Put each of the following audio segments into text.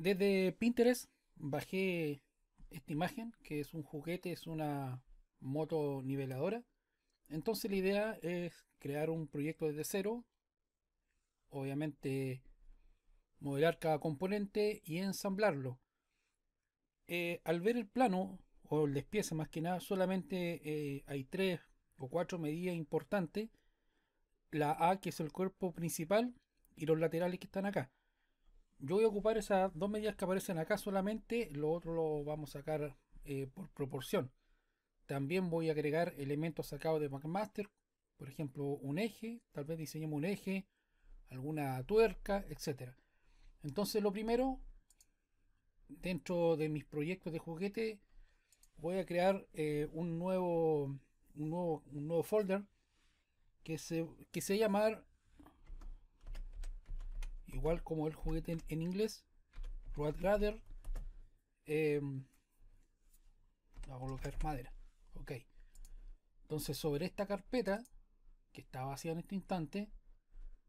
Desde Pinterest bajé esta imagen, que es un juguete, es una moto niveladora. Entonces la idea es crear un proyecto desde cero, obviamente modelar cada componente y ensamblarlo. Eh, al ver el plano o el despiece más que nada, solamente eh, hay tres o cuatro medidas importantes. La A que es el cuerpo principal y los laterales que están acá yo voy a ocupar esas dos medidas que aparecen acá solamente, lo otro lo vamos a sacar eh, por proporción. También voy a agregar elementos sacados de McMaster, por ejemplo un eje, tal vez diseñemos un eje, alguna tuerca, etc. Entonces lo primero, dentro de mis proyectos de juguete, voy a crear eh, un, nuevo, un, nuevo, folder que se, que se llama igual como el juguete en, inglés, Road Gather. Eh, a colocar madera. Ok. Entonces sobre esta carpeta, que está vacía en este instante,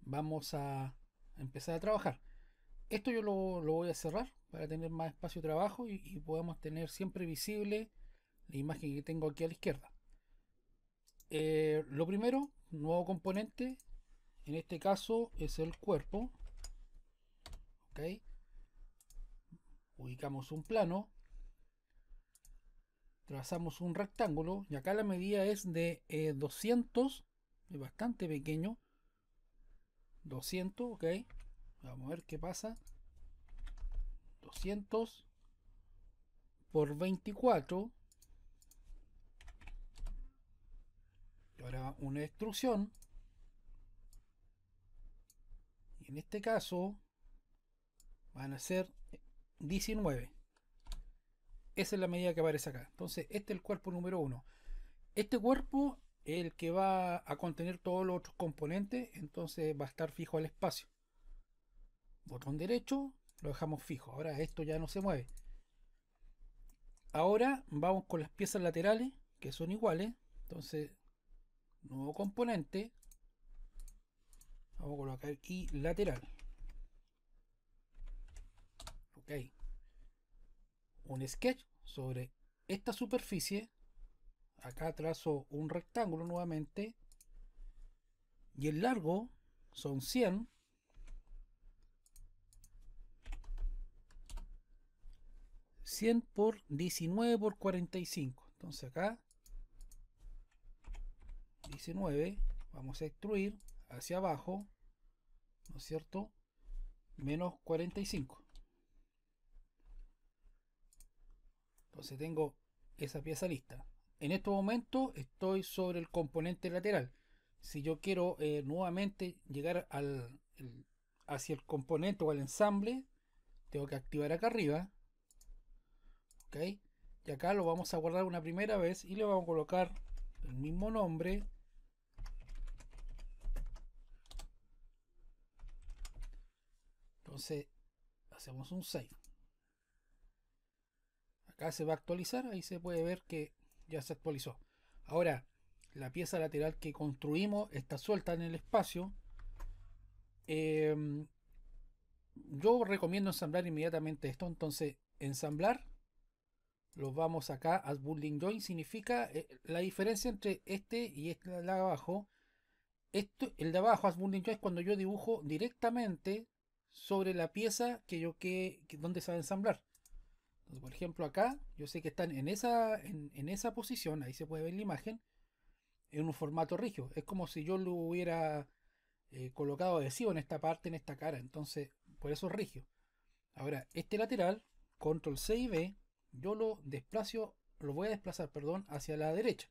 vamos a empezar a trabajar. Esto yo lo, voy a cerrar para tener más espacio de trabajo y, y podamos tener siempre visible la imagen que tengo aquí a la izquierda. Eh, lo primero, nuevo componente, en este caso es el cuerpo. ¿ok? Ubicamos un plano, trazamos un rectángulo y acá la medida es de 200, eh, es bastante pequeño, 200, ¿ok? Vamos a ver qué pasa. 200 por 24. Y ahora una extrusión. Y en este caso van a ser 19. Esa es la medida que aparece acá. Entonces, este es el cuerpo número 1. Este cuerpo es el que va a contener todos los otros componentes, entonces va a estar fijo al espacio. Botón derecho, lo dejamos fijo. Ahora esto ya no se mueve. Ahora vamos con las piezas laterales, que son iguales. Entonces, nuevo componente. Vamos a colocar aquí lateral hay Un sketch sobre esta superficie. Acá trazo un rectángulo nuevamente. Y el largo son 100. ...100 por 19 por 45... ...entonces acá... ...19... ...vamos a extruir hacia abajo... ...¿no es cierto? ...menos 45... Entonces tengo esa pieza lista. En este momento estoy sobre el componente lateral. Si yo quiero eh, nuevamente llegar al, hacia el componente o al ensamble, tengo que activar acá arriba. ¿Ok? Y acá lo vamos a guardar una primera vez y le vamos a colocar el mismo nombre. Entonces, hacemos un save acá se va a actualizar, ahí se puede ver que ya se actualizó. Ahora, la pieza lateral que construimos está suelta en el espacio. Em, yo recomiendo ensamblar inmediatamente esto, entonces ensamblar lo vamos acá a building join, significa eh, la diferencia entre este y este de abajo esto, el de abajo as building join, es cuando yo dibujo directamente sobre la pieza que yo que, que donde se va a ensamblar por ejemplo, acá yo sé que están en esa, en, esa posición, ahí se puede ver la imagen, en un formato rígido. Es como si yo lo hubiera eh, colocado adhesivo en esta parte, en esta cara. Entonces, por eso es rígido. Ahora, este lateral, control C y B, yo lo desplazo, lo voy a desplazar, perdón, hacia la derecha.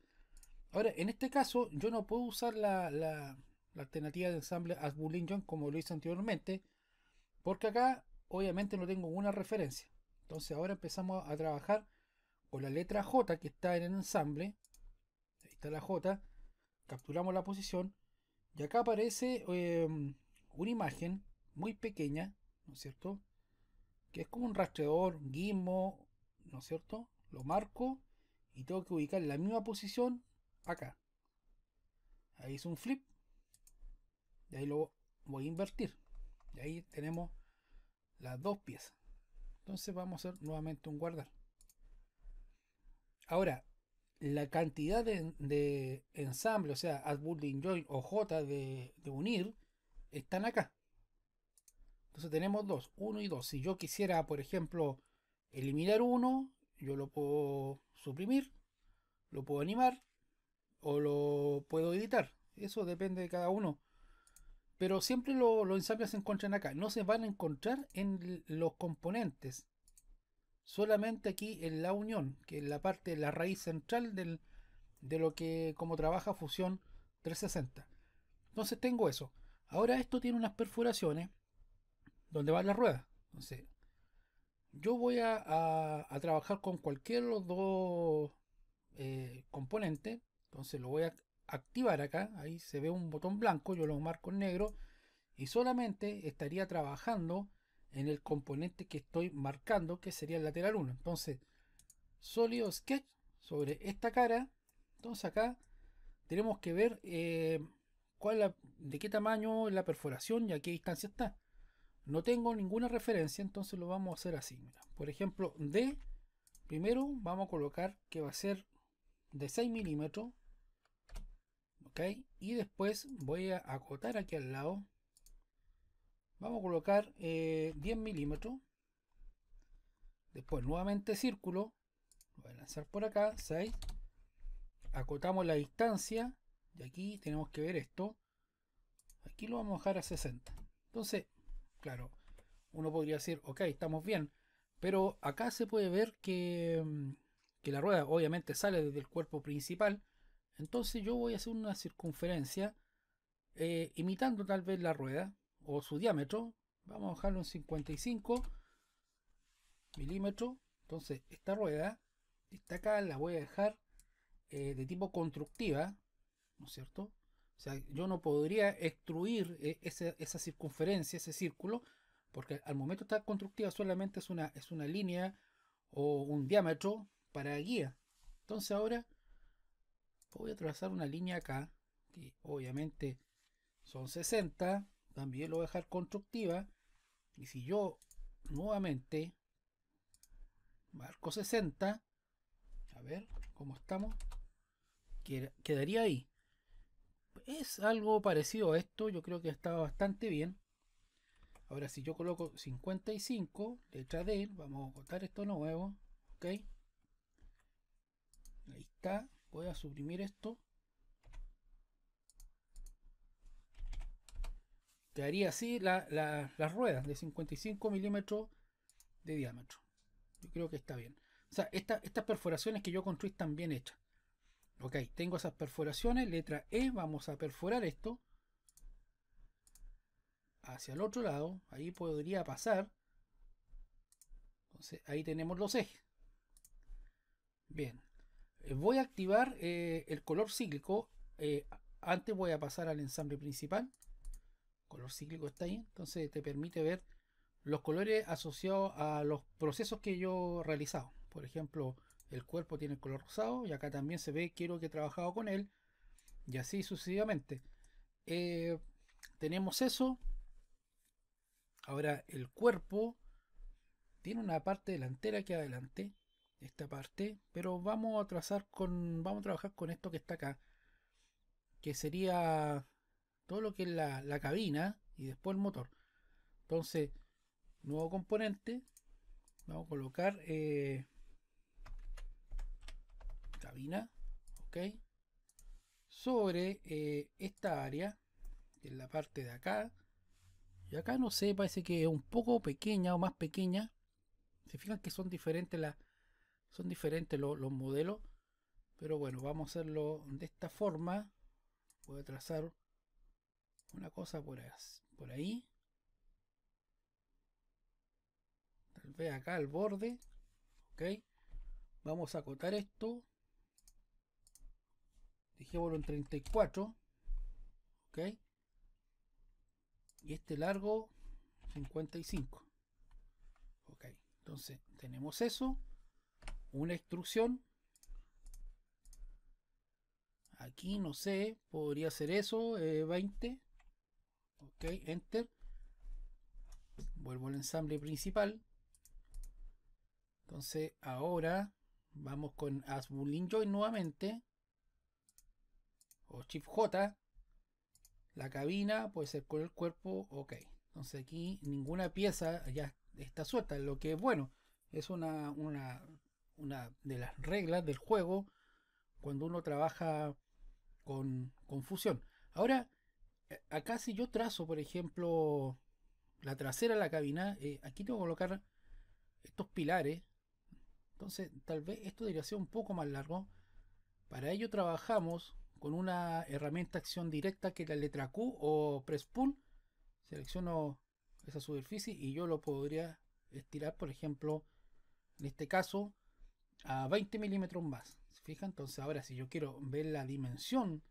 Ahora, en este caso, yo no puedo usar la, alternativa de ensamble as Boolean como lo hice anteriormente, porque acá, obviamente, no tengo una referencia. Entonces ahora empezamos a trabajar con la letra J que está en el ensamble. Ahí está la J. Capturamos la posición. Y acá aparece em, una imagen muy pequeña, ¿no es cierto? Que es como un rastreador, un gizmo, ¿no es cierto? Lo marco y tengo que ubicar la misma posición acá. Ahí es un flip. Y ahí lo voy a invertir. Y ahí tenemos las dos piezas. Entonces vamos a hacer nuevamente un guardar. Ahora, la cantidad de, ensamble, o sea, add building join o J de, unir, están acá. Entonces tenemos dos, uno y dos. Si yo quisiera, por ejemplo, eliminar uno, yo lo puedo suprimir, lo puedo animar o lo puedo editar. Eso depende de cada uno. Pero siempre los ensambles se encuentran acá. No se van a encontrar en los componentes. Solamente aquí en la unión, que es la parte, la raíz central de lo que como trabaja Fusión 360. Entonces tengo eso. Ahora esto tiene unas perforaciones donde va la rueda. Entonces, yo voy a, trabajar con cualquiera de los dos eh, componentes. Entonces lo voy a activar acá, ahí se ve un botón blanco, yo lo marco en negro y solamente estaría trabajando en el componente que estoy marcando que sería el lateral 1 entonces sólido sketch sobre esta cara entonces acá tenemos que ver eh, cuál de qué tamaño es la perforación y a qué distancia está no tengo ninguna referencia entonces lo vamos a hacer así por ejemplo de primero vamos a colocar que va a ser de 6 milímetros y después voy a acotar aquí al lado vamos a colocar 10 eh, milímetros después nuevamente círculo voy a lanzar por acá 6 acotamos la distancia y aquí tenemos que ver esto aquí lo vamos a dejar a 60 entonces claro uno podría decir ok estamos bien pero acá se puede ver que, mm, que la rueda obviamente sale desde el cuerpo principal entonces yo voy a hacer una circunferencia eh, imitando tal vez la rueda o su diámetro. Vamos a dejarlo en 55 milímetros. Entonces esta rueda, está acá la voy a dejar eh, de tipo constructiva, ¿no es cierto? O sea, yo no podría extruir eh, esa, esa circunferencia, ese círculo, porque al momento está constructiva solamente es una, es una línea o un diámetro para guía. Entonces ahora voy a trazar una línea acá, que obviamente son 60, también lo voy a dejar constructiva, y si yo nuevamente marco 60, a ver cómo estamos, quedaría ahí. Es algo parecido a esto, yo creo que estaba bastante bien. Ahora si yo coloco 55, letra D, vamos a cortar esto nuevo, ok. Ahí está, voy a suprimir esto quedaría así las ruedas de 55 milímetros de diámetro yo creo que está bien o sea, estas perforaciones que yo construí están bien hechas ok, tengo esas perforaciones letra E, vamos a perforar esto hacia el otro lado, ahí podría pasar entonces ahí tenemos los ejes bien, eh, voy a activar eh, el color cíclico. Eh, antes voy a pasar al ensamble principal. color cíclico está ahí. Entonces te permite ver los colores asociados a los procesos que yo he realizado. Por ejemplo, el cuerpo tiene el color rosado y acá también se ve quiero que he trabajado con él. Y así sucesivamente. tenemos eso. Ahora el cuerpo tiene una parte delantera que adelante esta parte, pero vamos a trazar con, vamos a trabajar con esto que está acá, que sería todo lo que es la, cabina y después el motor. Entonces, nuevo componente, vamos a colocar eh, cabina, ok, sobre eh, esta área, que la parte de acá, y acá no sé, parece que es un poco pequeña o más pequeña. Se fijan que son diferentes las, son diferentes los, modelos pero bueno vamos a hacerlo de esta forma voy a trazar una cosa por, por ahí tal vez acá al borde ok vamos a acotar esto dejémoslo en 34 ok y este largo 55 ok entonces tenemos eso una instrucción. Aquí no sé, podría ser eso, 20. Eh, ok, enter. Vuelvo al ensamble principal. Entonces ahora vamos con as nuevamente. O chip J. La cabina puede ser con el cuerpo. Ok. Entonces aquí ninguna pieza ya está suelta. Lo que es bueno. Es una una de las reglas del juego cuando uno trabaja con, confusión. Ahora, eh, acá si yo trazo, por ejemplo, la trasera de la cabina, eh, aquí tengo que colocar estos pilares. Entonces, tal vez esto debería ser un poco más largo. Para ello trabajamos con una herramienta acción directa que es la letra Q o press pull. Selecciono esa superficie y yo lo podría estirar, por ejemplo, en este caso, a 20 milímetros más. ¿Se fija? Entonces ahora si yo quiero ver la dimensión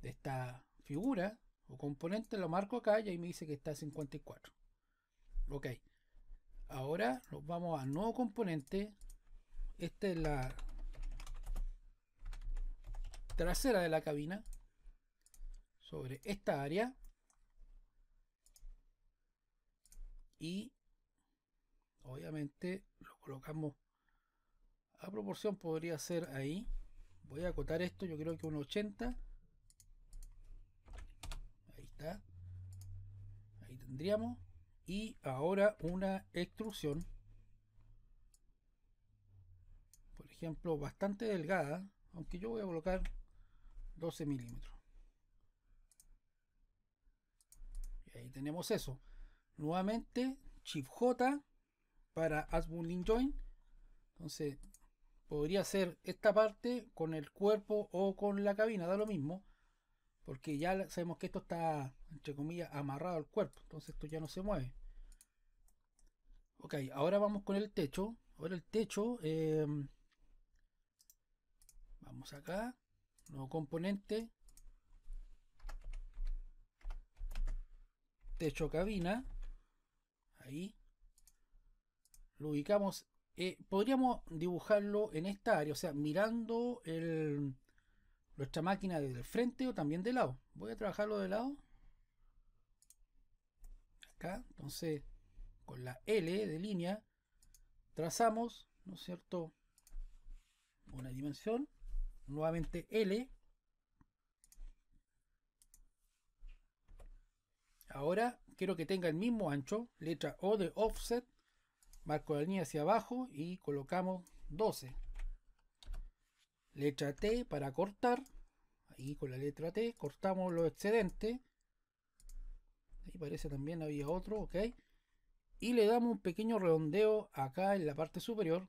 de esta figura o componente, lo marco acá y ahí me dice que está a 54. Ok. Ahora nos vamos a nuevo componente. Esta es la trasera de la cabina. Sobre esta área. Y obviamente lo colocamos la proporción podría ser ahí voy a acotar esto yo creo que un 80 ahí está ahí tendríamos y ahora una extrusión por ejemplo bastante delgada aunque yo voy a colocar 12 milímetros y ahí tenemos eso nuevamente chip J para Add Boolean Join entonces podría ser esta parte con el cuerpo o con la cabina, da lo mismo, porque ya sabemos que esto está, entre comillas, amarrado al cuerpo, entonces esto ya no se mueve. Ok, ahora vamos con el techo. Ahora el techo, em, vamos acá, nuevo componente, techo cabina, ahí, lo ubicamos eh, podríamos dibujarlo en esta área, o sea, mirando nuestra máquina desde el frente o también de lado. Voy a trabajarlo de lado. Acá, entonces, con la L de línea, trazamos, ¿no es cierto?, una dimensión, nuevamente L. Ahora quiero que tenga el mismo ancho, letra O de offset, marco la línea hacia abajo y colocamos 12 letra T para cortar ahí con la letra T cortamos los excedentes ahí parece también había otro ok y le damos un pequeño redondeo acá en la parte superior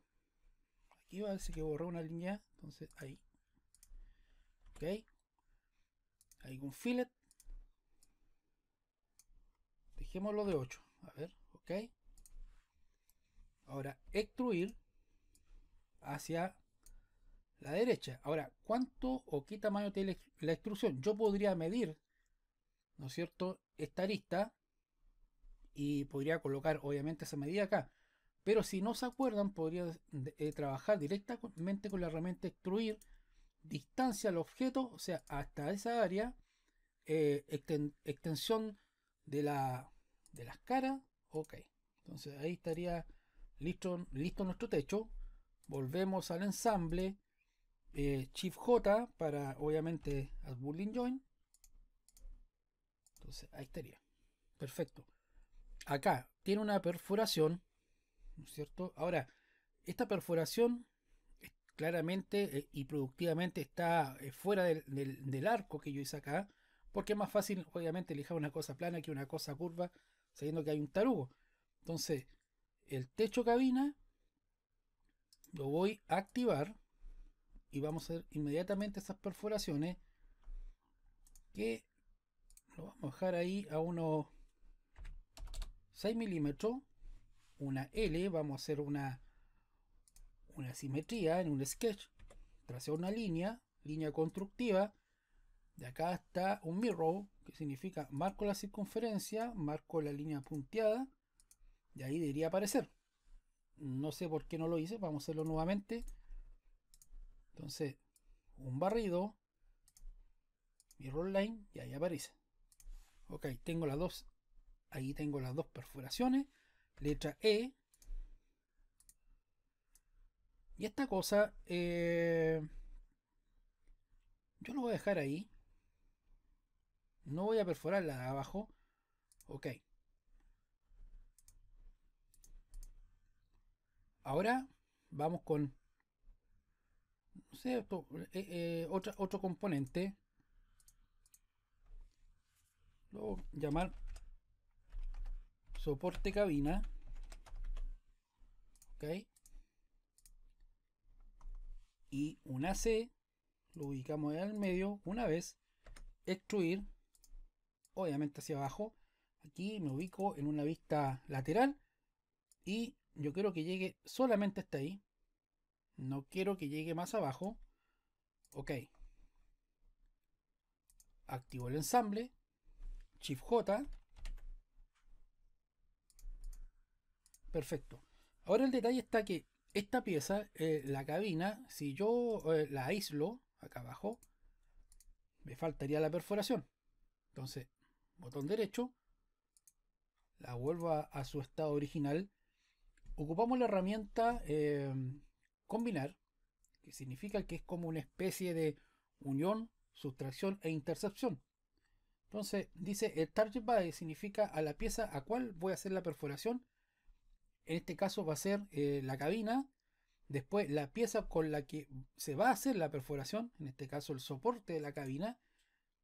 aquí parece que borré una línea entonces ahí ok ahí con fillet dejémoslo de 8 a ver ok Ahora, extruir hacia la derecha. Ahora, ¿cuánto o qué tamaño tiene la extrusión? Yo podría medir, ¿no es cierto?, esta arista y podría colocar, obviamente, esa medida acá. Pero si no se acuerdan, podría eh, trabajar directamente con la herramienta extruir distancia al objeto, o sea, hasta esa área, eh, extensión de, la, de las caras, ok. Entonces ahí estaría listo, listo nuestro techo, volvemos al ensamble, eh, Shift J para obviamente al Burling Join. Entonces ahí estaría. Perfecto. Acá tiene una perforación, cierto? Ahora, esta perforación claramente eh, y productivamente está eh, fuera del, del, arco que yo hice acá, porque es más fácil, obviamente, lijar una cosa plana que una cosa curva, sabiendo que hay un tarugo. Entonces, el techo cabina lo voy a activar y vamos a hacer inmediatamente esas perforaciones que lo vamos a dejar ahí a unos 6 milímetros una L vamos a hacer una una simetría en un sketch trazo una línea línea constructiva de acá está un mirror que significa marco la circunferencia marco la línea punteada de ahí debería aparecer. No sé por qué no lo hice. Vamos a hacerlo nuevamente. Entonces, un barrido. Mi roll line. Y ahí aparece. Ok, tengo las dos. Ahí tengo las dos perforaciones. Letra E. Y esta cosa. Eh, yo lo voy a dejar ahí. No voy a perforarla de abajo. Ok. Ahora vamos con eh, eh, otro componente. Lo voy a llamar soporte cabina. Ok. Y una C. Lo ubicamos en el medio una vez. Extruir. Obviamente hacia abajo. Aquí me ubico en una vista lateral. Y yo quiero que llegue solamente hasta ahí. No quiero que llegue más abajo. Ok. Activo el ensamble. Shift J. Perfecto. Ahora el detalle está que esta pieza, eh, la cabina, si yo eh, la aíslo acá abajo, me faltaría la perforación. Entonces, botón derecho, la vuelvo a su estado original ocupamos la herramienta eh, combinar, que significa que es como una especie de unión, sustracción e intercepción. Entonces dice el target by significa a la pieza a cual voy a hacer la perforación. En este caso va a ser eh, la cabina. Después la pieza con la que se va a hacer la perforación, en este caso el soporte de la cabina.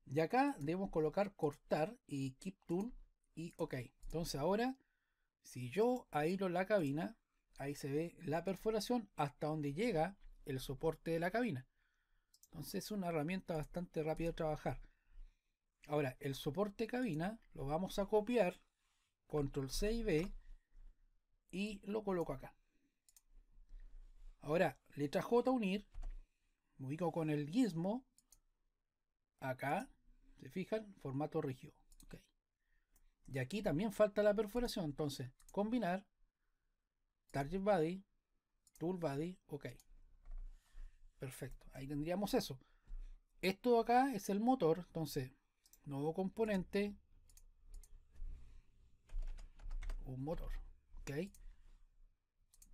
Y acá debemos colocar cortar y keep tool y ok. Entonces ahora si yo lo la cabina, ahí se ve la perforación hasta donde llega el soporte de la cabina. Entonces es una herramienta bastante rápida de trabajar. Ahora, el soporte cabina lo vamos a copiar, control C y B, y lo coloco acá. Ahora, letra J unir, me ubico con el guismo, acá, se fijan, formato rígido. Y aquí también falta la perforación. Entonces, combinar, target body, tool body, ok. Perfecto, ahí tendríamos eso. Esto acá es el motor, entonces, nuevo componente, un motor, ok.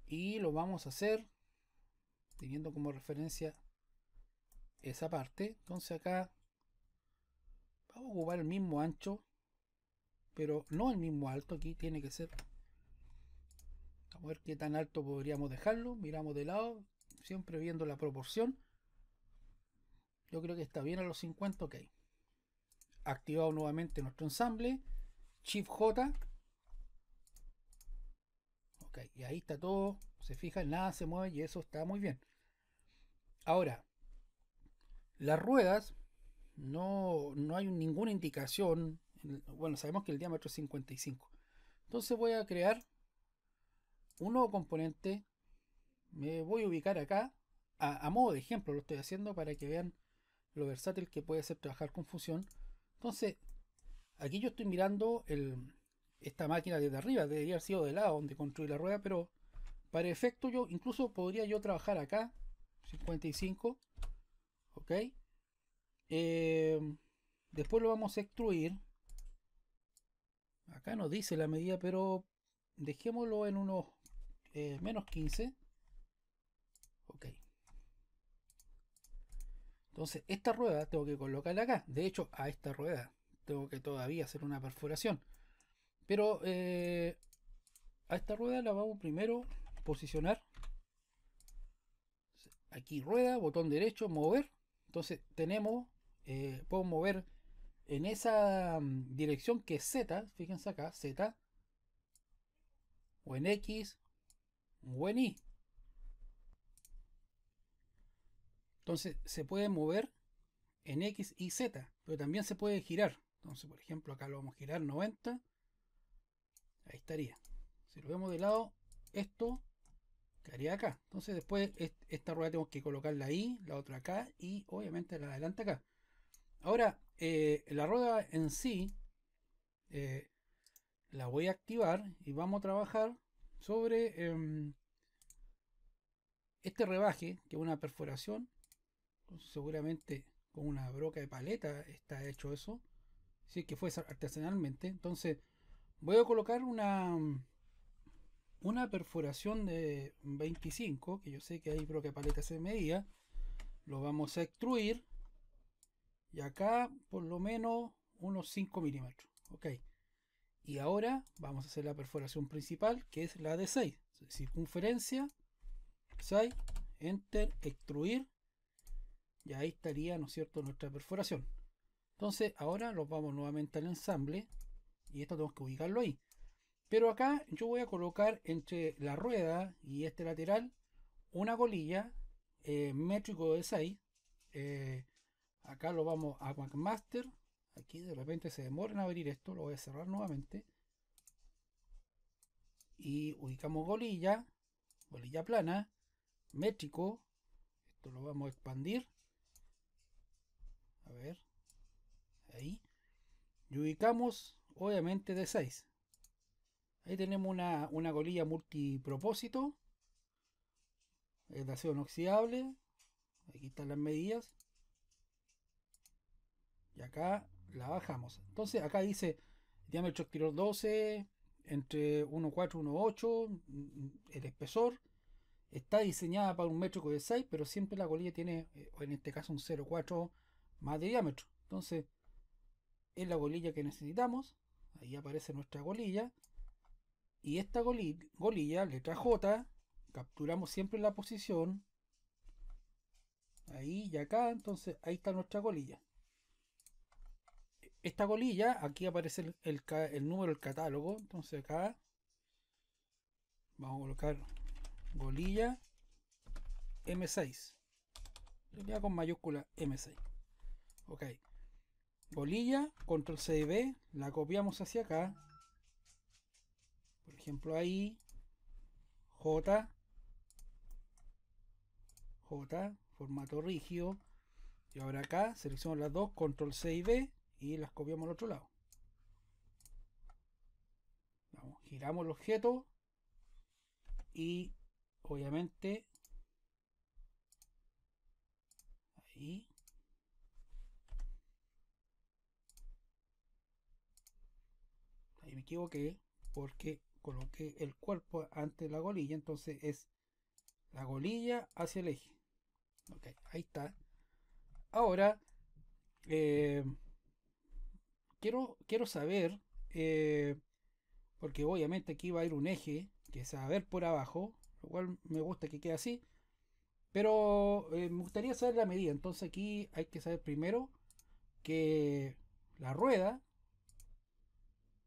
Y lo vamos a hacer teniendo como referencia esa parte. Entonces acá vamos a ocupar el mismo ancho pero no el mismo alto aquí tiene que ser vamos a ver qué tan alto podríamos dejarlo miramos de lado siempre viendo la proporción yo creo que está bien a los 50 ok activado nuevamente nuestro ensamble shift j ok y ahí está todo se fija nada se mueve y eso está muy bien ahora las ruedas no, no hay ninguna indicación bueno, sabemos que el diámetro es 55. Entonces voy a crear un nuevo componente. Me voy a ubicar acá. A, modo de ejemplo lo estoy haciendo para que vean lo versátil que puede ser trabajar con fusión. Entonces, aquí yo estoy mirando esta máquina desde arriba. Debería haber sido de lado donde construí la rueda, pero para efecto yo incluso podría yo trabajar acá. 55. Ok. Eh, después lo vamos a extruir Acá nos dice la medida, pero dejémoslo en unos eh, menos 15. Ok. Entonces, esta rueda tengo que colocarla acá. De hecho, a esta rueda tengo que todavía hacer una perforación. Pero eh, a esta rueda la vamos primero posicionar. Aquí rueda, botón derecho, mover. Entonces tenemos, eh, puedo mover en esa mm, dirección que es Z, fíjense acá, Z, o en X, o en Y. Entonces se puede mover en X y Z, pero también se puede girar. Entonces, por ejemplo, acá lo vamos a girar 90. Ahí estaría. Si lo vemos de lado, esto quedaría acá. Entonces después esta rueda tenemos que colocarla ahí, la otra acá y obviamente la adelante acá. Ahora, eh, la rueda en sí eh, la voy a activar y vamos a trabajar sobre em, este rebaje que es una perforación seguramente con una broca de paleta está hecho eso si que fue artesanalmente entonces voy a colocar una una perforación de 25 que yo sé que hay broca de paleta se medía lo vamos a extruir y acá por lo menos unos 5 milímetros. Ok. Y ahora vamos a hacer la perforación principal, que es la de 6. Circunferencia, 6, enter, extruir. Y ahí estaría, ¿no es cierto?, nuestra perforación. Entonces ahora nos vamos nuevamente al ensamble. Y esto tenemos que ubicarlo ahí. Pero acá yo voy a colocar entre la rueda y este lateral una colilla eh, métrico de 6 acá lo vamos a Master aquí de repente se demora en abrir esto lo voy a cerrar nuevamente y ubicamos golilla, bolilla plana métrico esto lo vamos a expandir a ver ahí y ubicamos obviamente de 6 ahí tenemos una, una golilla multipropósito es de acero inoxidable aquí están las medidas y acá la bajamos. Entonces acá dice diámetro exterior 12, entre 1,4 y 1,8, el espesor. Está diseñada para un metro de 6, pero siempre la golilla tiene, eh, en este caso, un 0,4 más de diámetro. Entonces, es la colilla que necesitamos. Ahí aparece nuestra golilla. Y esta golilla, letra J, capturamos siempre la posición. Ahí y acá, entonces ahí está nuestra colilla esta golilla, aquí aparece el, número del catálogo. Entonces acá vamos a colocar golilla M6. Ya con mayúscula M6. Ok. Golilla, control C y B, la copiamos hacia acá. Por ejemplo, ahí. J. J, formato rígido. Y ahora acá selecciono las dos, control C y B y las copiamos al otro lado. Vamos, giramos el objeto y obviamente ahí ahí me equivoqué porque coloqué el cuerpo antes de la golilla entonces es la golilla hacia el eje ok ahí está ahora eh, quiero, saber, eh, porque obviamente aquí va a ir un eje que es a ver por abajo, lo cual me gusta que quede así, pero eh, me gustaría saber la medida, entonces aquí hay que saber primero que la rueda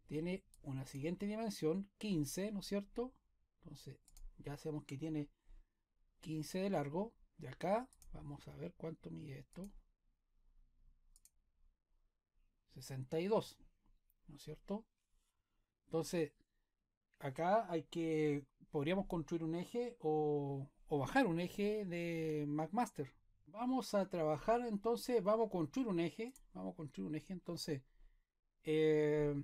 tiene una siguiente dimensión, 15, ¿no es cierto? Entonces ya sabemos que tiene 15 de largo, de acá, vamos a ver cuánto mide esto, 62, ¿no es cierto? Entonces, acá hay que, podríamos construir un eje o, bajar un eje de McMaster. Vamos a trabajar entonces, vamos a construir un eje, vamos a construir un eje entonces. Eh,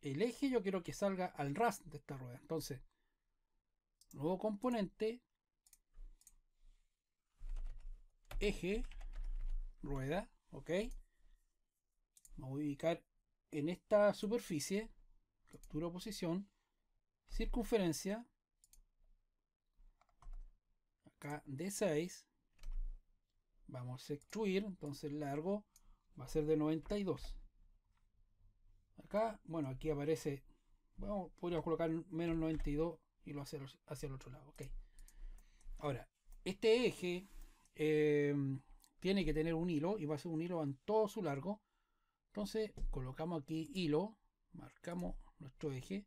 el eje yo quiero que salga al ras de esta rueda. Entonces, nuevo componente, eje, rueda, ok me voy a ubicar en esta superficie, captura posición, circunferencia, acá de 6, vamos a extruir, entonces el largo va a ser de 92. Acá, bueno, aquí aparece, bueno, podría colocar menos 92 y lo hacer hacia el otro lado, ok. Ahora, este eje eh, tiene que tener un hilo y va a ser un hilo en todo su largo entonces colocamos aquí hilo, marcamos nuestro eje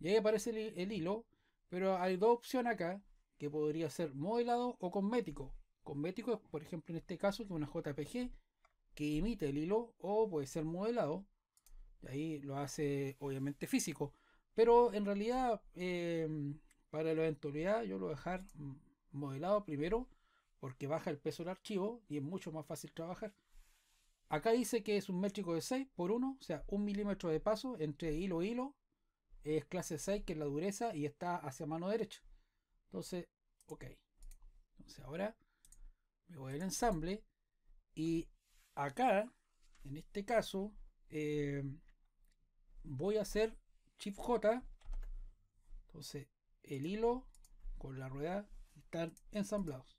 y ahí aparece el, hilo, pero hay dos opciones acá que podría ser modelado o cosmético. Cosmético es, por ejemplo, en este caso, que una JPG que imite el hilo o puede ser modelado. Y ahí lo hace obviamente físico. Pero en realidad, eh, para la eventualidad, yo lo voy a dejar mm, modelado primero porque baja el peso del archivo y es mucho más fácil trabajar. Acá dice que es un métrico de 6 por 1, o sea, un milímetro de paso entre hilo y e hilo. Es clase 6, que es la dureza, y está hacia mano derecha. Entonces, ok. Entonces ahora me voy al ensamble. Y acá, en este caso, eh, voy a hacer chip J. Entonces, el hilo con la rueda están ensamblados.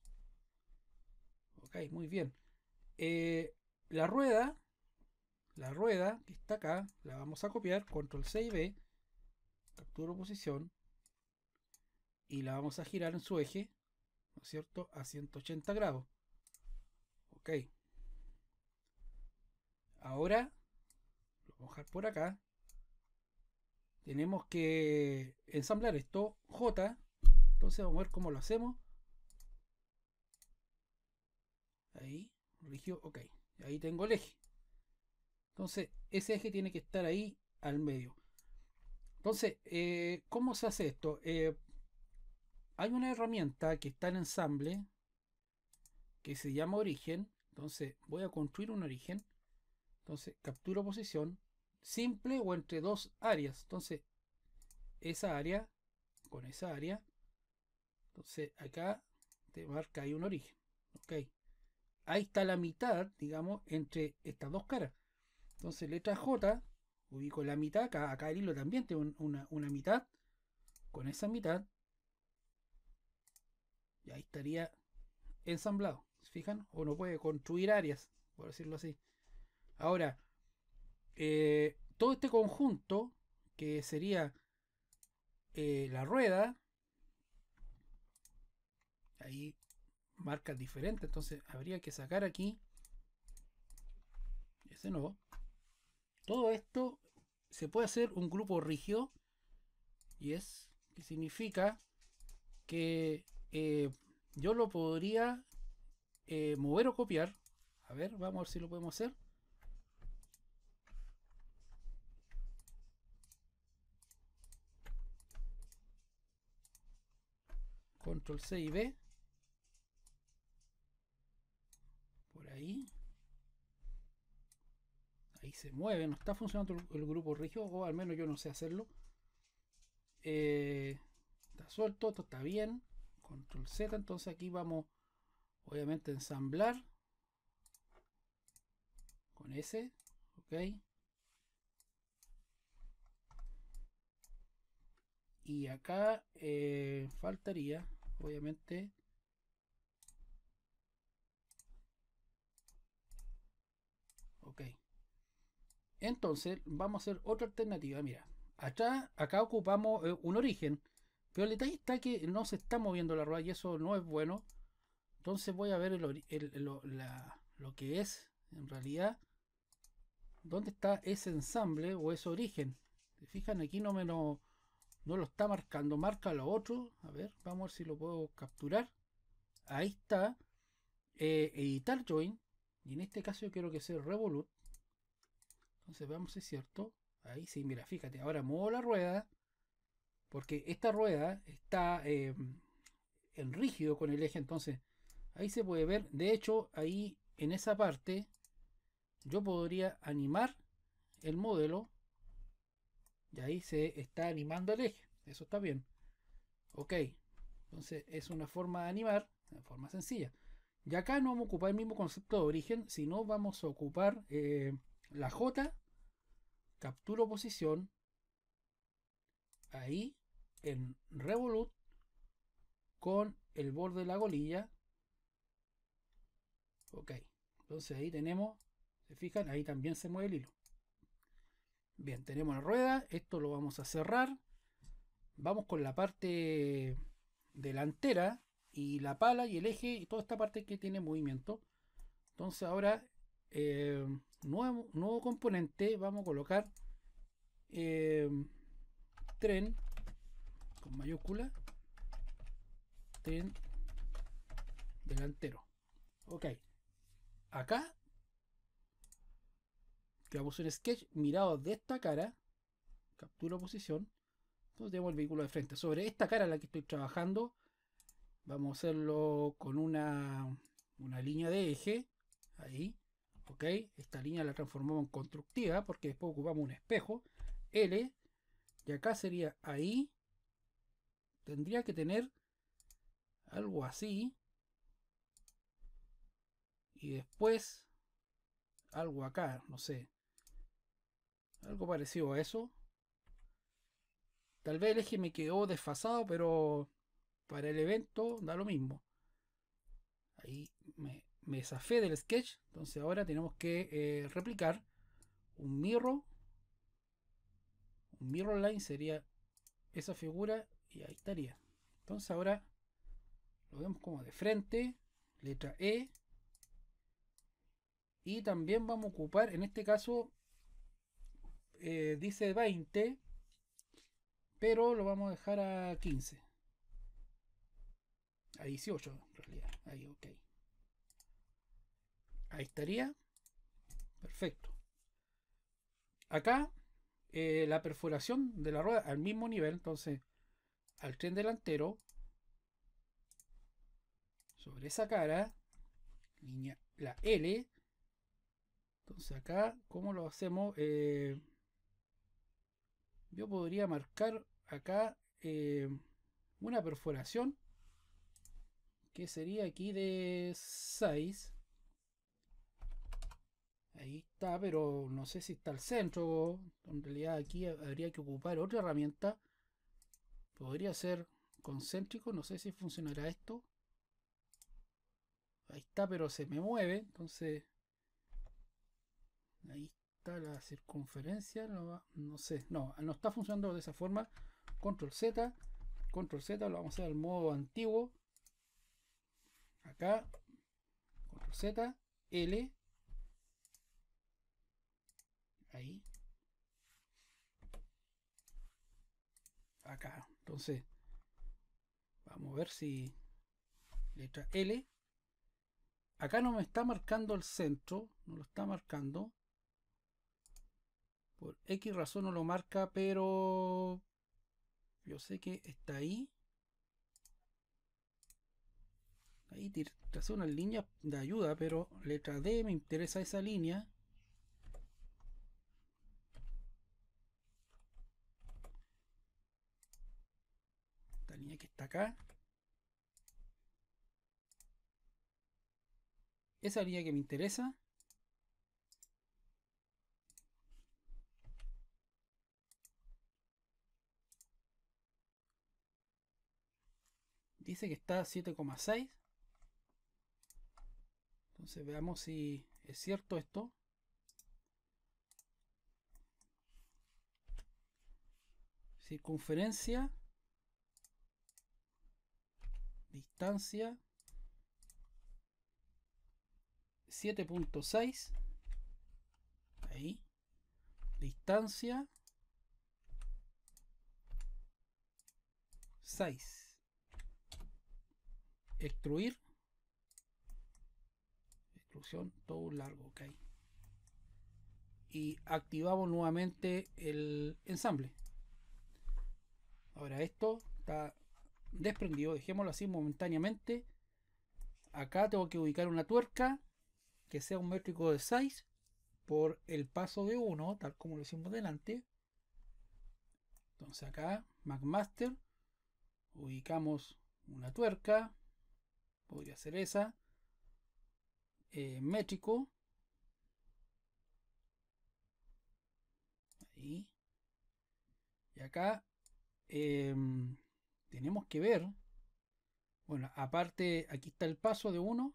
Ok, muy bien. Eh, la rueda, la rueda que está acá, la vamos a copiar, control C y B, capturo posición, y la vamos a girar en su eje, ¿no es cierto?, a 180 grados. Ok. Ahora, lo vamos a dejar por acá. Tenemos que ensamblar esto J. Entonces vamos a ver cómo lo hacemos. Ahí, rígido, ok. Ahí tengo el eje. Entonces, ese eje tiene que estar ahí al medio. Entonces, eh, ¿cómo se hace esto? Eh, hay una herramienta que está en ensamble que se llama origen. Entonces, voy a construir un origen. Entonces, capturo posición simple o entre dos áreas. Entonces, esa área con esa área. Entonces, acá te marca ahí un origen. Ok ahí está la mitad, digamos, entre estas dos caras. Entonces, letra J, ubico la mitad, acá, el hilo también tengo una, mitad, con esa mitad, y ahí estaría ensamblado. ¿Se fijan? Uno puede construir áreas, por decirlo así. Ahora, eh, todo este conjunto, que sería eh, la rueda, ahí marcas diferentes. Entonces habría que sacar aquí ese nuevo Todo esto se puede hacer un grupo rígido. Y es que significa que eh, yo lo podría eh, mover o copiar. A ver, vamos a ver si lo podemos hacer. Control C y B ahí. se mueve, no está funcionando el grupo rígido, o al menos yo no sé hacerlo. Eh, está suelto, esto está bien. Control Z, entonces aquí vamos, obviamente, ensamblar. Con S, ok. Y acá eh, faltaría, obviamente, Entonces vamos a hacer otra alternativa. Mira, acá ocupamos eh, un origen. Pero el detalle está que no se está moviendo la rueda y eso no es bueno. Entonces voy a ver lo, que es en realidad. ¿Dónde está ese ensamble o ese origen? fijan? Aquí no me lo, no lo está marcando. Marca lo otro. A ver, vamos a ver si lo puedo capturar. Ahí está. Eh, editar join. Y en este caso yo quiero que sea revolut. Entonces veamos si es cierto. Ahí sí, mira, fíjate. Ahora muevo la rueda. Porque esta rueda está em, en rígido con el eje. Entonces ahí se puede ver. De hecho, ahí en esa parte yo podría animar el modelo. Y ahí se está animando el eje. Eso está bien. Ok. Entonces es una forma de animar. De forma sencilla. Y acá no vamos a ocupar el mismo concepto de origen. Sino vamos a ocupar... Eh, la J, capturo posición, ahí en Revolut con el borde de la golilla. Ok, entonces ahí tenemos, se fijan, ahí también se mueve el hilo. Bien, tenemos la rueda, esto lo vamos a cerrar. Vamos con la parte delantera y la pala y el eje y toda esta parte que tiene movimiento. Entonces ahora eh, nuevo, componente vamos a colocar eh, tren con mayúscula tren delantero ok acá creamos un sketch mirado de esta cara captura posición entonces tenemos el vehículo de frente sobre esta cara la que estoy trabajando vamos a hacerlo con una una línea de eje ahí ¿ok? Esta línea la transformamos en constructiva porque después ocupamos un espejo, L, y acá sería ahí, tendría que tener algo así, y después algo acá, no sé, algo parecido a eso. Tal vez el eje me quedó desfasado, pero para el evento da lo mismo. Ahí me me desafé del sketch. Entonces ahora tenemos que eh, replicar un mirror. Un mirror line sería esa figura y ahí estaría. Entonces ahora lo vemos como de frente. Letra E. Y también vamos a ocupar, en este caso, eh, dice 20, pero lo vamos a dejar a 15. A 18 en realidad. Ahí, ok. Ahí estaría. Perfecto. Acá eh, la perforación de la rueda al mismo nivel. Entonces, al tren delantero. Sobre esa cara. la L. Entonces acá, ¿cómo lo hacemos? Eh, yo podría marcar acá eh, una perforación que sería aquí de 6 Ahí está, pero no sé si está al centro. En realidad aquí habría que ocupar otra herramienta. Podría ser concéntrico, no sé si funcionará esto. Ahí está, pero se me mueve, entonces... Ahí está la circunferencia, no, sé, no, no está funcionando de esa forma. Control Z, Control Z, lo vamos a hacer al modo antiguo. Acá, Control Z, L, Ahí. Acá. Entonces, vamos a ver si... Letra L. Acá no me está marcando el centro. No lo está marcando. Por X razón no lo marca, pero... Yo sé que está ahí. Ahí trazó unas líneas de ayuda, pero letra D me interesa esa línea. que está acá. Esa línea que me interesa. Dice que está 7,6. Entonces veamos si es cierto esto. Circunferencia distancia 7.6 ahí distancia 6 extruir extrusión todo largo ok y activamos nuevamente el ensamble ahora esto está desprendido, dejémoslo así momentáneamente. Acá tengo que ubicar una tuerca que sea un métrico de 6 por el paso de 1, tal como lo hicimos delante. Entonces acá, MacMaster. ubicamos una tuerca, podría hacer esa, eh, métrico. Ahí. Y acá eh, tenemos que ver. Bueno, aparte, aquí está el paso de 1.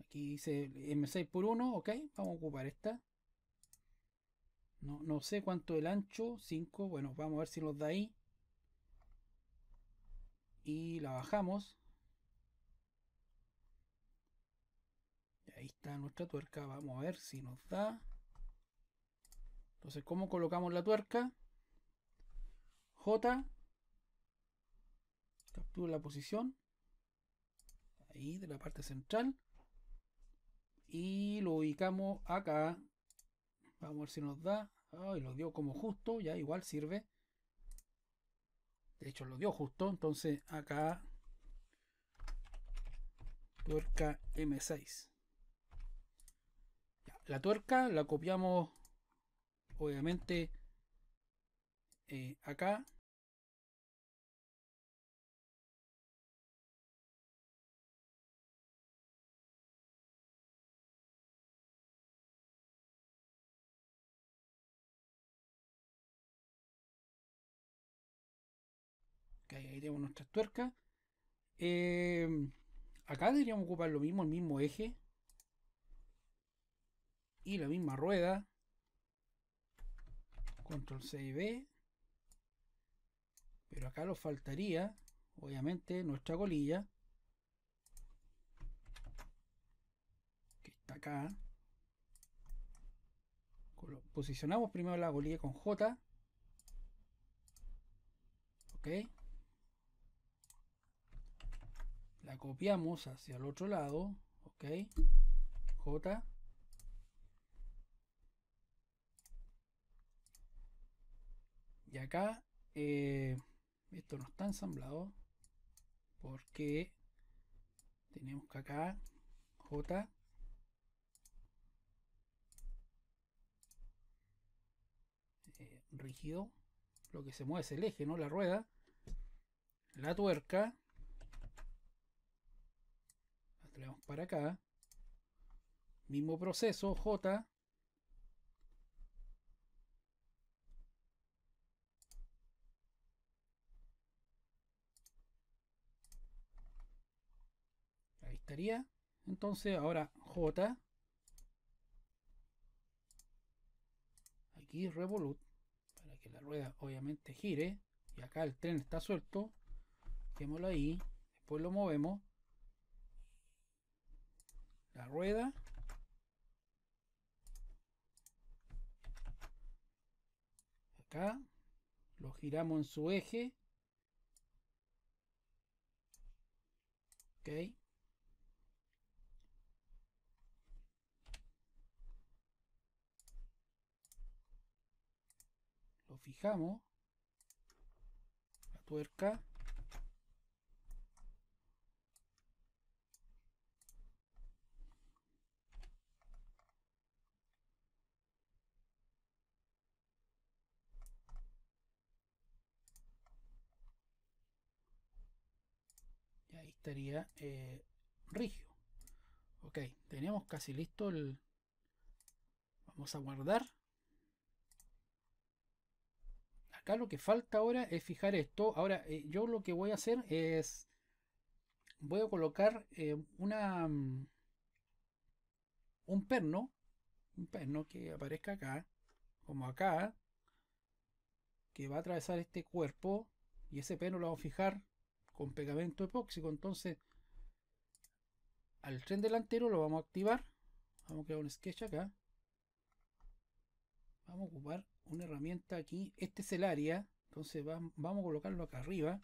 Aquí dice M6 por 1, ok, vamos a ocupar esta. No, sé cuánto el ancho, 5, bueno, vamos a ver si nos da ahí. Y la bajamos. ahí está nuestra tuerca, vamos a ver si nos da. Entonces, ¿cómo colocamos la tuerca? J. Capturo la posición. Ahí, de la parte central. Y lo ubicamos acá. Vamos a ver si nos da. lo dio como justo. Ya igual sirve. De hecho, lo dio justo. Entonces, acá. Tuerca M6. la tuerca la copiamos, obviamente, eh, acá ahí tenemos nuestra tuerca Eh, acá deberíamos ocupar lo mismo, el mismo eje. Y la misma rueda. Control C y B. Pero acá nos faltaría, obviamente, nuestra colilla. Que está acá. Posicionamos primero la golilla con J. Ok. La copiamos hacia el otro lado. Ok. J. Y acá eh, esto no está ensamblado porque tenemos que acá J eh, rígido lo que se mueve es el eje, no la rueda la tuerca la traemos para acá mismo proceso J estaría. Entonces ahora J. Aquí Revolut. Para que la rueda obviamente gire. Y acá el tren está suelto. Dejémoslo ahí. Después lo movemos. La rueda. Acá. Lo giramos en su eje. ok la tuerca, y ahí estaría eh, rígido. Ok, tenemos casi listo el... Vamos a guardar. Acá lo que falta ahora es fijar esto. Ahora, eh, yo lo que voy a hacer es. Voy a colocar eh, una. Mm, un perno. Un perno que aparezca acá. Como acá. Que va a atravesar este cuerpo. Y ese perno lo vamos a fijar con pegamento epóxico. Entonces. Al tren delantero lo vamos a activar. Vamos a crear un sketch acá. Vamos a ocupar una herramienta aquí. Este es el área. Entonces vamos a colocarlo acá arriba.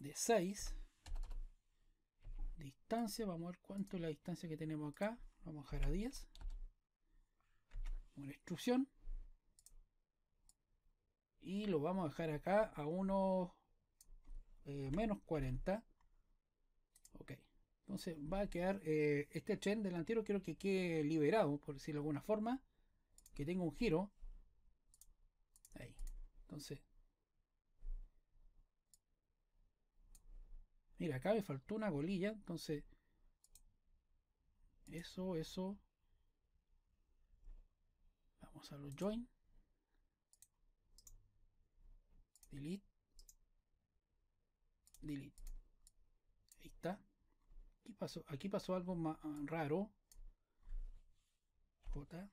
De 6. Distancia. Vamos a ver cuánto es la distancia que tenemos acá. Vamos a dejar a 10. Una instrucción Y lo vamos a dejar acá a unos eh, menos 40. Ok. Entonces va a quedar eh, este tren delantero, quiero que quede liberado, por decirlo de alguna forma, que tenga un giro. Ahí. Entonces. Mira, acá me faltó una golilla, entonces... Eso, eso. Vamos a los join. Delete. Delete aquí pasó algo más raro. J.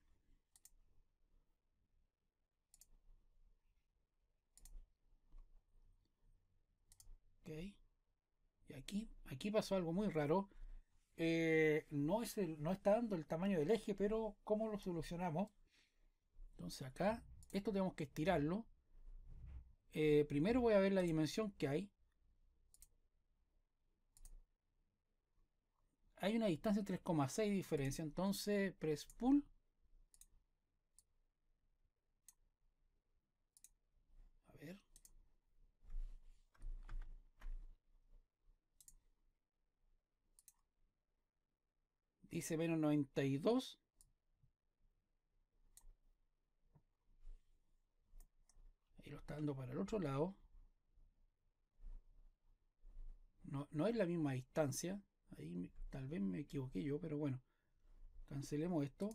Y aquí, aquí pasó algo muy raro. Eh, no, es no está dando el tamaño del eje, pero ¿cómo lo solucionamos? Entonces acá, esto tenemos que estirarlo. Eh, primero voy a ver la dimensión que hay. hay una distancia de 3,6 diferencia. Entonces, press pull. A ver. Dice menos 92. Ahí lo está dando para el otro lado. No, no es la misma distancia. Ahí Tal vez me equivoqué yo, pero bueno. Cancelemos esto.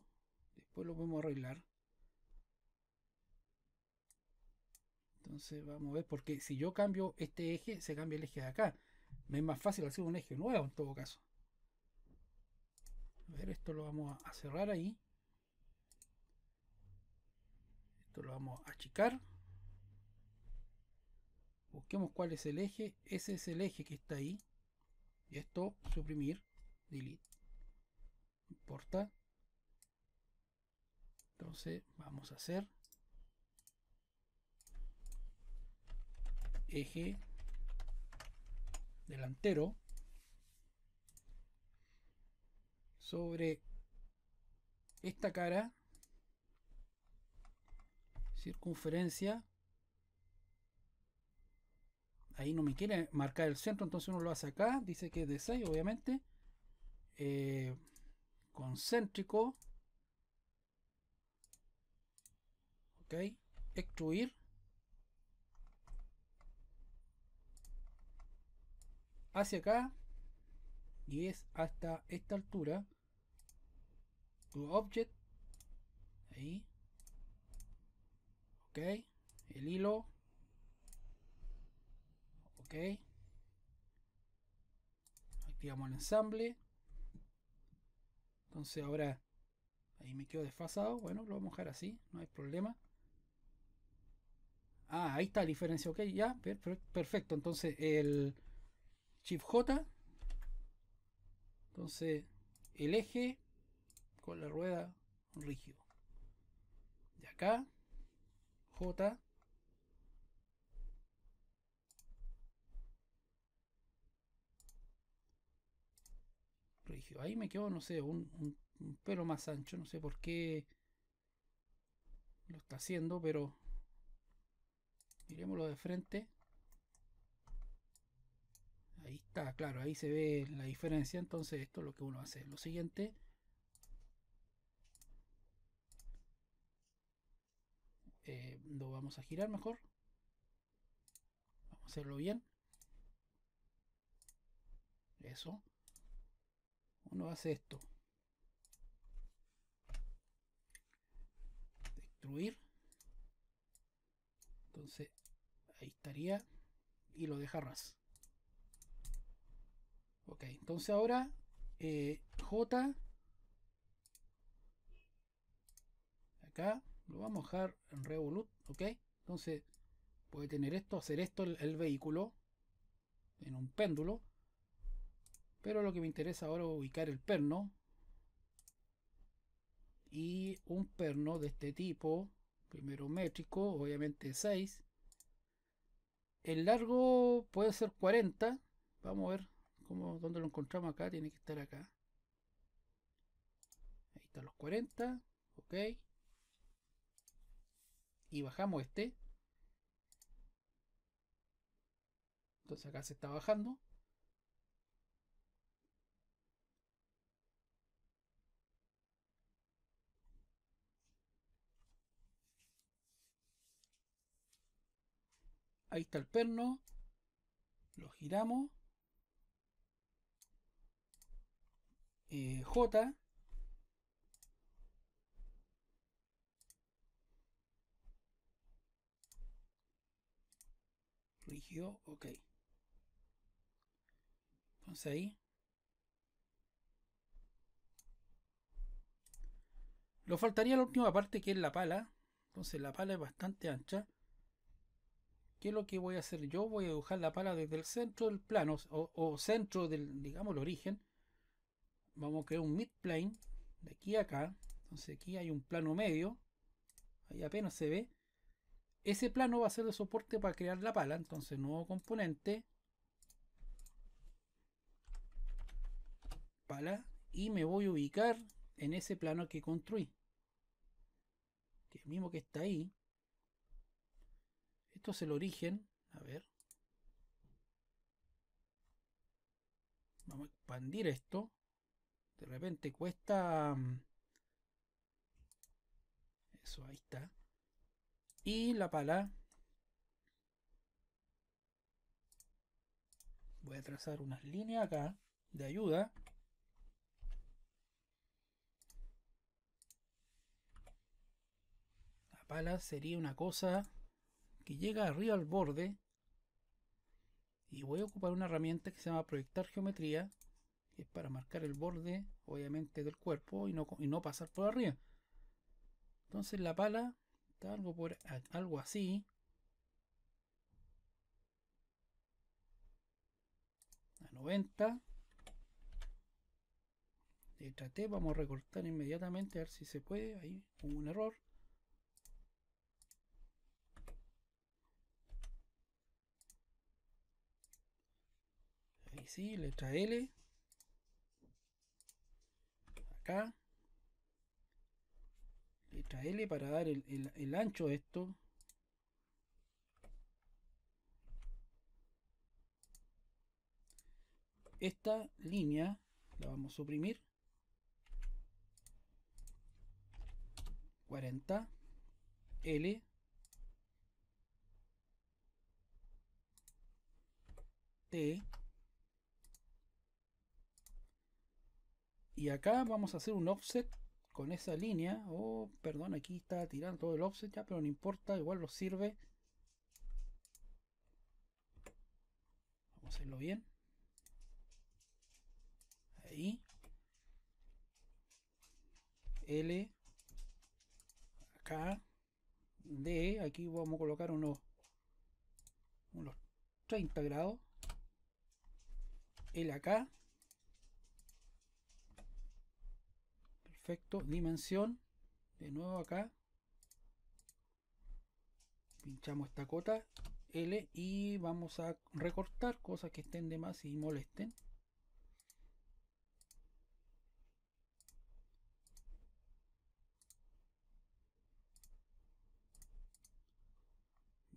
Después lo podemos arreglar. Entonces vamos a ver, porque si yo cambio este eje, se cambia el eje de acá. Me es más fácil hacer un eje nuevo en todo caso. A ver, esto lo vamos a cerrar ahí. Esto lo vamos a achicar. Busquemos cuál es el eje. Ese es el eje que está ahí. Y esto, suprimir delete. importa. Entonces vamos a hacer eje delantero sobre esta cara circunferencia ahí no me quiere marcar el centro entonces uno lo hace acá dice que es de 6 obviamente eh, concéntrico. Ok, extruir. Hacia acá. Y es hasta esta altura. Tu object. Ahí. Ok. El hilo. Ok. Activamos el ensamble. Entonces ahora ahí me quedo desfasado. Bueno, lo vamos a dejar así, no hay problema. Ah, ahí está la diferencia, ok, ya, perfecto. Entonces el chip J. Entonces el eje con la rueda rígido. De acá, J, Ahí me quedo, no sé, un, pelo más ancho. No sé por qué lo está haciendo, pero miremoslo de frente. Ahí está, claro, ahí se ve la diferencia. Entonces esto es lo que uno hace. Lo siguiente. Eh, lo vamos a girar mejor. Vamos a hacerlo bien. Eso uno hace esto. Destruir. Entonces, ahí estaría. Y lo deja ras. Ok, entonces ahora eh, J. Acá lo vamos a dejar en Revolut. Ok, entonces puede tener esto, hacer esto el vehículo en un péndulo pero lo que me interesa ahora es ubicar el perno. Y un perno de este tipo, primero métrico, obviamente 6. El largo puede ser 40. Vamos a ver cómo, dónde lo encontramos acá. Tiene que estar acá. Ahí están los 40. Ok. Y bajamos este. Entonces acá se está bajando. Ahí está el perno. Lo giramos. Eh, J. Rígido, ok. Entonces ahí. Lo faltaría la última parte que es la pala. Entonces la pala es bastante ancha. ¿Qué es lo que voy a hacer? Yo voy a dibujar la pala desde el centro del plano o, centro del, digamos, el origen. Vamos a crear un midplane de aquí a acá. Entonces aquí hay un plano medio. Ahí apenas se ve. Ese plano va a ser de soporte para crear la pala. Entonces nuevo componente. Pala. Y me voy a ubicar en ese plano que construí. Que es el mismo que está ahí. Esto es el origen. A ver. Vamos a expandir esto. De repente cuesta... Mm, eso, ahí está. Y la pala. Voy a trazar unas líneas acá de ayuda. La pala sería una cosa y llega arriba al borde y voy a ocupar una herramienta que se llama proyectar geometría es para marcar el borde obviamente del cuerpo y no, y no pasar por arriba entonces la pala está algo, por, algo así a 90 delta vamos a recortar inmediatamente a ver si se puede, ahí hubo un error letra L. Acá. Letra L para dar el, el, ancho de esto. Esta línea la vamos a suprimir. 40 L T y acá vamos a hacer un offset con esa línea oh perdón aquí está tirando todo el offset ya pero no importa igual lo sirve vamos a hacerlo bien ahí L acá D aquí vamos a colocar unos 30 grados L acá Perfecto. Dimensión. De nuevo acá. Pinchamos esta cota. L. Y vamos a recortar cosas que estén de más y molesten.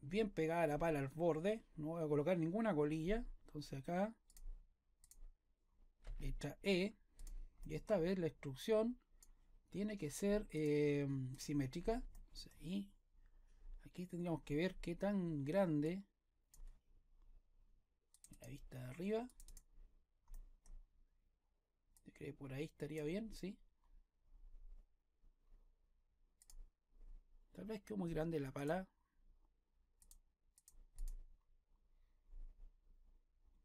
bien pegada la pala al borde. No voy a colocar ninguna colilla. Entonces acá, letra E. Y esta vez la instrucción tiene que ser eh, simétrica y aquí tendríamos que ver qué tan grande la vista de arriba creo que por ahí estaría bien, sí tal vez que muy grande la pala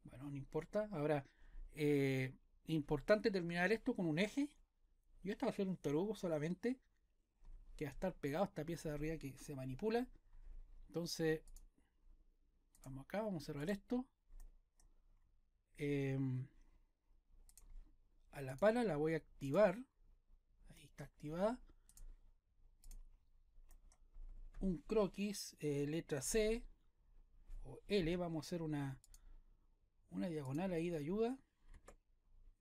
bueno, no importa ahora eh, importante terminar esto con un eje yo estaba haciendo un tarugo solamente que va a estar pegado a esta pieza de arriba que se manipula. Entonces, vamos acá, vamos a cerrar esto. Em, a la pala la voy a activar. Ahí está activada. Un croquis, eh, letra C o L. Vamos a hacer una, una diagonal ahí de ayuda.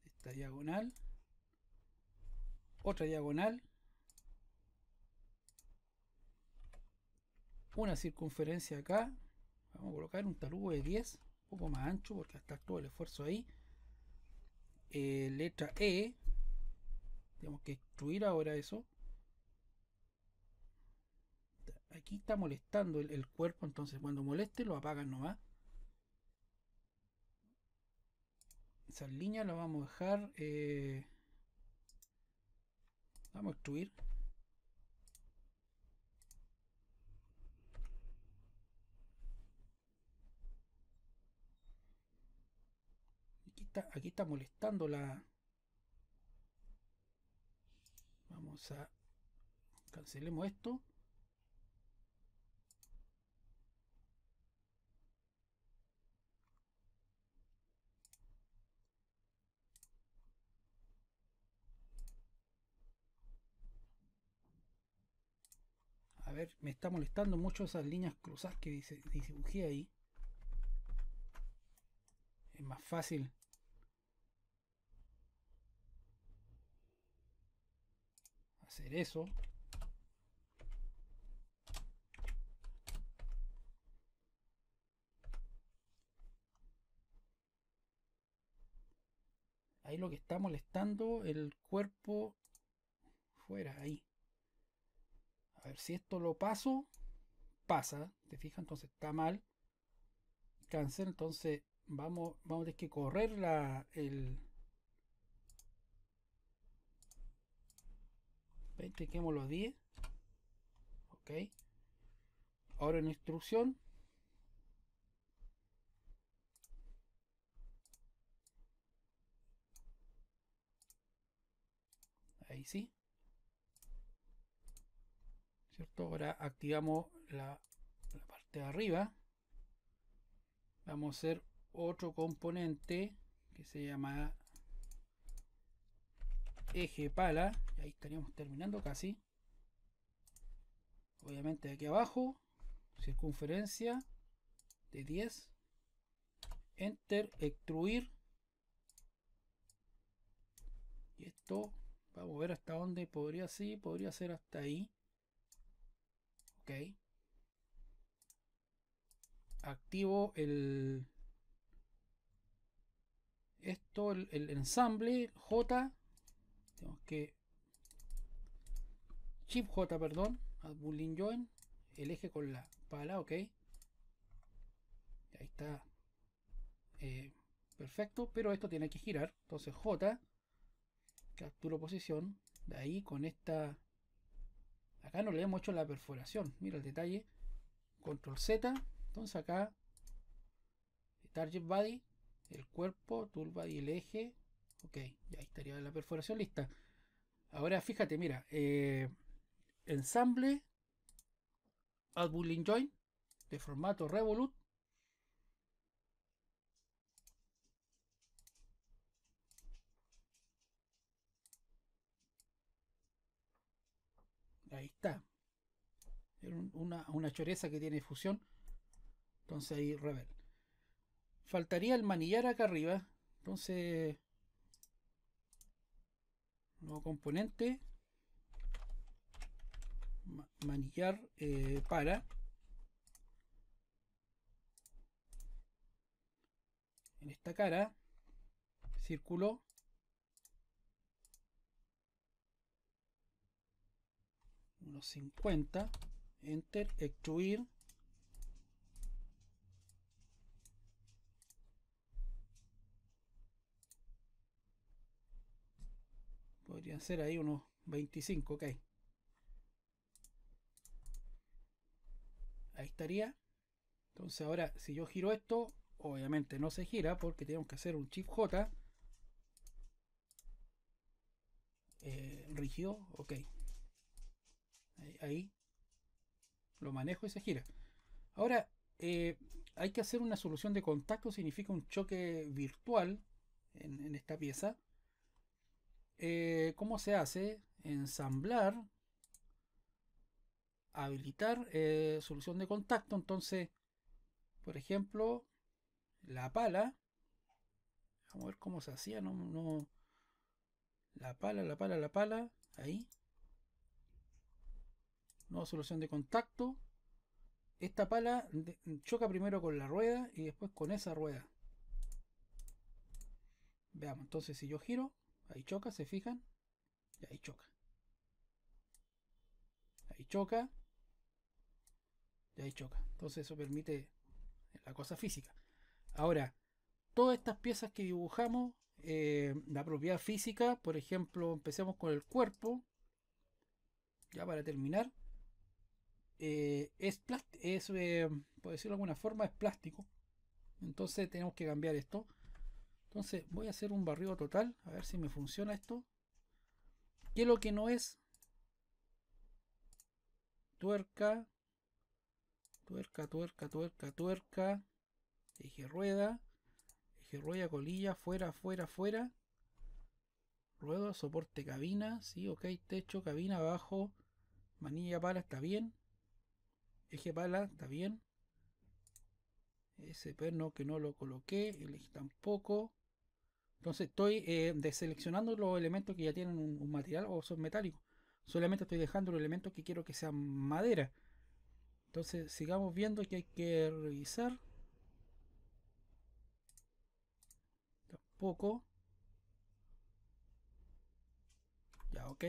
Esta diagonal otra diagonal, una circunferencia acá, vamos a colocar un tarugo de 10, un poco más ancho porque hasta todo el esfuerzo ahí, eh, letra E, tenemos que extruir ahora eso, aquí está molestando el, cuerpo, entonces cuando moleste lo apagan nomás. Esas línea las vamos a dejar eh, Vamos a extruir. Aquí está, aquí está molestando la... Vamos a... Cancelemos esto. ver, me está molestando mucho esas líneas cruzadas que dibujé ahí. Es más fácil. Hacer eso. Ahí lo que está molestando el cuerpo fuera, ahí si esto lo paso, pasa, te fijas, entonces está mal, cancel, entonces vamos, vamos a tener que correr la, el... los 10. Ok. Ahora en instrucción. Ahí sí. Ahora activamos la, parte de arriba. Vamos a hacer otro componente que se llama eje pala. Y ahí estaríamos terminando casi. Obviamente aquí abajo, circunferencia de 10. Enter, extruir. Y esto, vamos a ver hasta dónde podría, sí, podría ser hasta ahí. Activo el... Esto, el, ensamble J. Tenemos que... Chip J, perdón. Add Join. El eje con la pala, ok. Ahí está. Eh, perfecto, pero esto tiene que girar. Entonces J. Capturo posición. De ahí con esta Acá no le hemos hecho la perforación. Mira el detalle. Control Z. Entonces acá. Eh, target body. El cuerpo. Tool body. El eje. Ok. Ya estaría la perforación lista. Ahora fíjate. Mira. Eh, ensamble. Add Boolean Join. De formato Revolut. Ahí está. una, choreza que tiene fusión. Entonces ahí rebel. Faltaría el manillar acá arriba. Entonces. Nuevo componente. Manillar eh, para. En esta cara. Círculo. 50 enter extruir podrían ser ahí unos 25 ok ahí estaría entonces ahora si yo giro esto obviamente no se gira porque tenemos que hacer un chip J eh, rígido ok Ahí, lo manejo y se gira. Ahora, eh, hay que hacer una solución de contacto, significa un choque virtual en, esta pieza. Eh, ¿Cómo se hace? Ensamblar, habilitar eh, solución de contacto. Entonces, por ejemplo, la pala. Vamos a ver cómo se hacía. no, la pala, la pala, la pala. Ahí. Nueva solución de contacto. Esta pala choca primero con la rueda y después con esa rueda. Veamos, entonces si yo giro, ahí choca, se fijan, y ahí choca. Ahí choca, y ahí choca. Entonces eso permite la cosa física. Ahora, todas estas piezas que dibujamos, eh, la propiedad física, por ejemplo, empecemos con el cuerpo, ya para terminar. Eh, es, eh, por decirlo de alguna forma, es plástico. Entonces tenemos que cambiar esto. Entonces voy a hacer un barrido total, a ver si me funciona esto. ¿Qué es lo que no es? Tuerca, tuerca, tuerca, tuerca, tuerca, eje rueda, eje rueda, colilla, fuera, fuera, fuera. Rueda, soporte cabina, sí, ok, techo, cabina, abajo, manilla para, está bien eje bala, está bien. Ese perno que no lo coloqué, el tampoco. Entonces estoy eh, deseleccionando los elementos que ya tienen un, un material o son metálicos. Solamente estoy dejando los elementos que quiero que sean madera. Entonces sigamos viendo que hay que revisar. Tampoco. Ya, ok.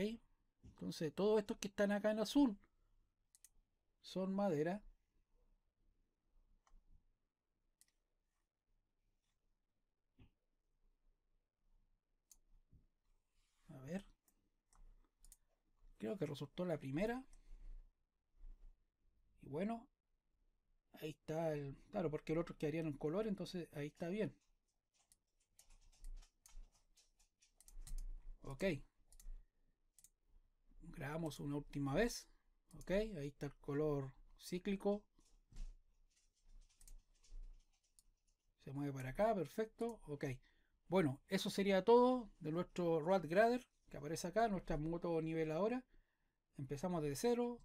Entonces todos estos que están acá en azul son madera. A ver. Creo que resultó la primera. Y bueno. Ahí está el... Claro, porque el otro quedaría en color, entonces ahí está bien. Ok. Grabamos una última vez ok ahí está el color cíclico se mueve para acá perfecto ok bueno eso sería todo de nuestro rod grader que aparece acá nuestra moto ahora. empezamos de cero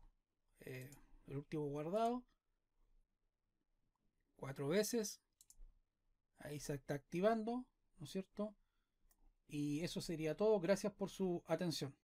eh, el último guardado cuatro veces ahí se está activando no es cierto y eso sería todo gracias por su atención